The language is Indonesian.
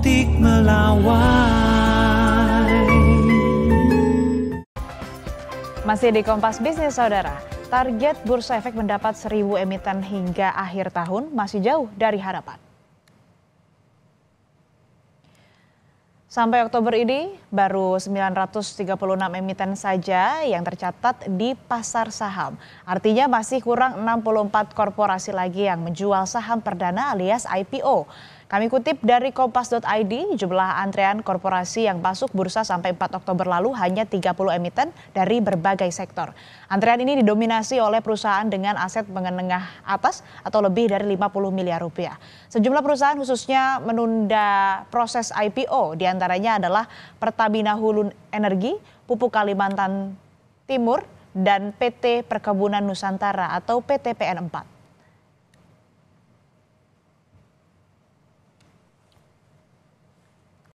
Optik melawai. Masih di Kompas Bisnis, Saudara. Target Bursa Efek mendapat seribu emiten hingga akhir tahun masih jauh dari harapan. Sampai Oktober ini baru 936 emiten saja yang tercatat di pasar saham. Artinya masih kurang 64 korporasi lagi yang menjual saham perdana alias IPO. Kami kutip dari kompas.id, jumlah antrean korporasi yang masuk bursa sampai 4 Oktober lalu hanya 30 emiten dari berbagai sektor. Antrean ini didominasi oleh perusahaan dengan aset mengenengah atas atau lebih dari 50 miliar rupiah. Sejumlah perusahaan khususnya menunda proses IPO, diantaranya adalah Pertamina Hulu Energi, Pupuk Kalimantan Timur, dan PT Perkebunan Nusantara atau PT PN 4.